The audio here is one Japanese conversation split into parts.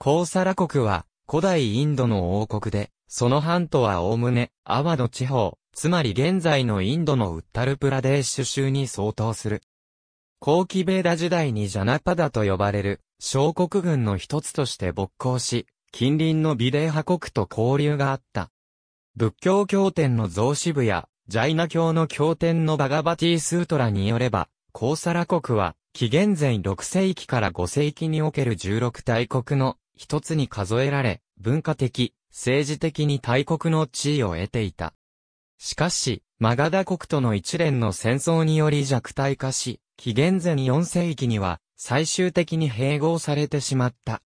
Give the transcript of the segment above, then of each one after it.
コーサラ国は、古代インドの王国で、その半島はおおむね、アワド地方、つまり現在のインドのウッタルプラデーシュ州に相当する。後期ベーダ時代にジャナパダと呼ばれる、小国軍の一つとして勃興し、近隣のビデーハ国と交流があった。仏教経典の増支部や、ジャイナ教の経典のバガバティスートラによれば、コーサラ国は、紀元前6世紀から5世紀における16大国の一つに数えられ、文化的、政治的に大国の地位を得ていた。しかし、マガダ国との一連の戦争により弱体化し、紀元前4世紀には最終的に併合されてしまった。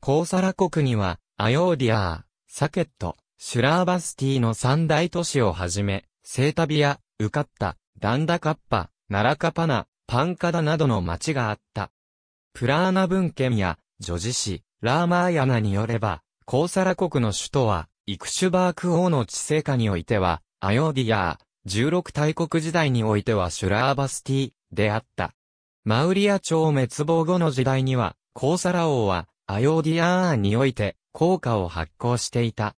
コーサラ国には、アヨーディアー、サケット、シュラーバスティの三大都市をはじめ、セータビア、ウカッタ、ダンダカッパ、ナラカパナ、パンカダなどの町があった。プラーナ文献や、ジョジ市、ラーマーヤナによれば、コーサラ国の首都は、イクシュバーク王の治世下においては、アヨーディアー、16大国時代においてはシュラーバスティであった。マウリア朝滅亡後の時代には、コーサラ王は、アヨーディアーにおいて、効果を発行していた。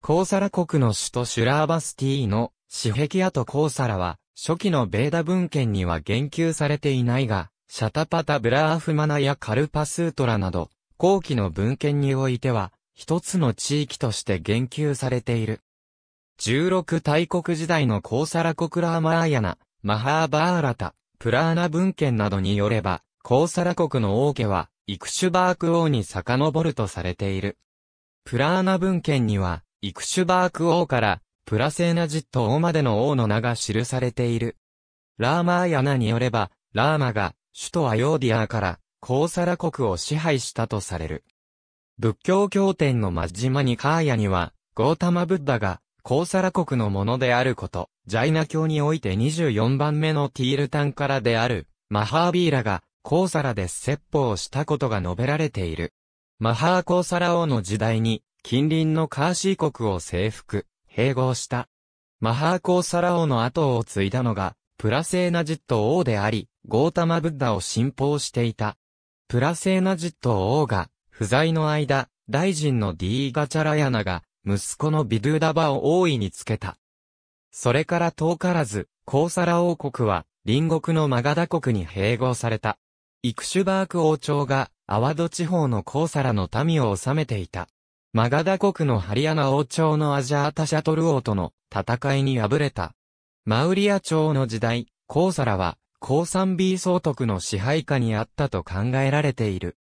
コーサラ国の首都シュラーバスティの、キ壁跡コーサラは、初期のベーダ文献には言及されていないが、シャタパタブラーフマナやカルパスートラなど、後期の文献においては、一つの地域として言及されている。16大国時代のコーサラコクラーマーヤナ、マハーバーラタ、プラーナ文献などによれば、コーサラ国の王家は、イクシュバーク王に遡るとされている。プラーナ文献には、イクシュバーク王から、プラセーナジット王までの王の名が記されている。ラーマーヤナによれば、ラーマが、首都アヨーディアから、高サラ国を支配したとされる。仏教経典のマジマニカーヤには、ゴータマブッダが、高サラ国のものであること、ジャイナ教において24番目のティールタンからである、マハービーラが、高サラで説法をしたことが述べられている。マハー高サラ王の時代に、近隣のカーシー国を征服、併合した。マハーコーサラ王の後を継いだのが、プラセーナジット王であり、ゴータマブッダを信奉していた、プラセーナジット王が、不在の間、大臣のディーガチャラヤナが、息子のビドゥーダバを王位につけた。それから遠からず、コーサラ王国は、隣国のマガダ国に併合された。イクシュバーク王朝が、アワド地方のコーサラの民を治めていた。マガダ国のハリアナ王朝のアジャータシャトル王との戦いに敗れた。マウリア朝の時代、コーサラは高山 B 総督の支配下にあったと考えられている。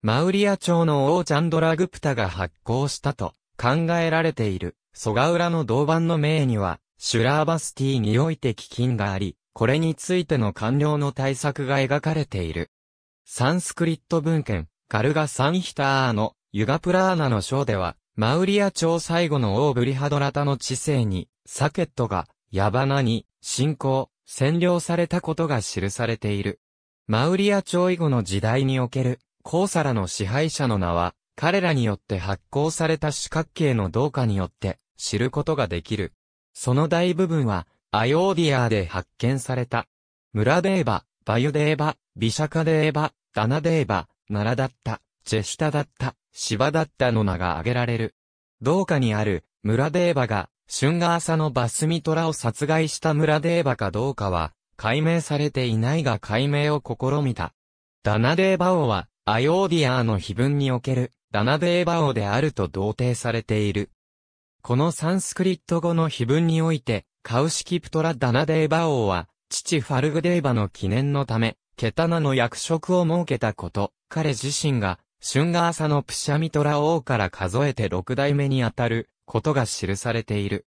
マウリア朝の王チャンドラグプタが発行したと考えられている、蘇我浦の銅板の名には、シュラーバスティにおいて基金があり、これについての官僚の対策が描かれている。サンスクリット文献、カルガ・サンヒターのユガプラーナの章では、マウリア朝最後の王ブリハドラタの知性に、サケットが、ヤバナに、信仰、占領されたことが記されている。マウリア朝以後の時代における、コーサラの支配者の名は、彼らによって発行された四角形の同化によって知ることができる。その大部分は、アヨーディアーで発見された。ムラデーバ、バユデーバ、ビシャカデーバ、ダナデーバ、ナラだった、ジェシタだった、シバだったの名が挙げられる。同化にある、ムラデーバがシュンガーサのバスミトラを殺害した村デーバかどうかは、解明されていないが解明を試みた。ダナデーバ王は、アヨーディアーの碑文における、ダナデーバ王であると同定されている。このサンスクリット語の碑文において、カウシキプトラ・ダナデーバ王は、父ファルグデーバの記念のため、ケタナの役職を設けたこと、彼自身が、シュンガーサのプシャミトラ王から数えて六代目にあたる、ことが記されている。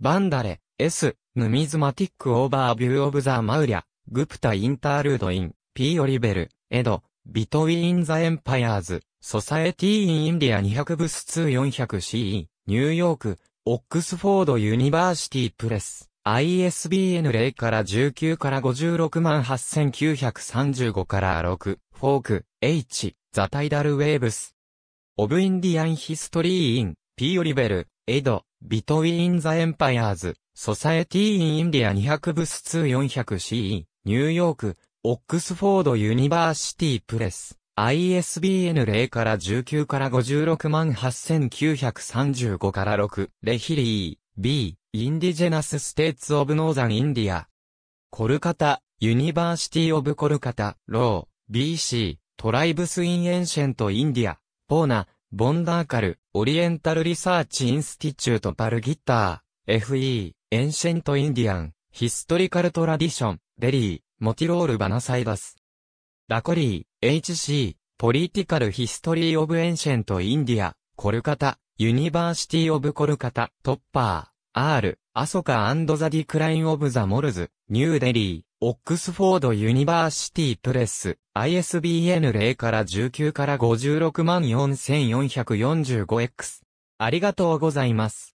バンダレ、S、ヌミズマティックオーバービューオブザーマウリャ、グプタインタールードイン、P オリベル、エド、ビトウィンザエンパイアーズ、ソサエティーインディア200ブス2 400CE、ニューヨーク、オックスフォードユニバーシティプレス、ISBN 0から19から56万8935から6、フォーク、H、ザタイダルウェーブス。オブインディアンヒストリーイン、P. オリベル、エド、ビトウィン・ザ・エンパイアーズ、ソサエティ・イン・インディア200ブス 2400CE、ニューヨーク、オックスフォード・ユニバーシティ・プレス、ISBN 0から19から56万8935から6、レヒリー、B、インディジェナス・ステーツ・オブ・ノーザン・インディア。コルカタ、ユニバーシティ・オブ・コルカタ、ロー、BC、トライブス・イン・エンシェント・インディア、ポーナ、ボンダーカル、オリエンタルリサーチインスティチュートパルギター、FE、エンシェントインディアン、ヒストリカルトラディション、デリー、モティロールバナサイダス。ラコリー、HC、ポリティカルヒストリーオブエンシェントインディア、コルカタ、ユニバーシティオブコルカタ、トッパー、R、アソカザ・ディクライン・オブ・ザ・モルズ、ニューデリー、オックスフォードユニバーシティプレス、ISBN 0から19から 564,445X。ありがとうございます。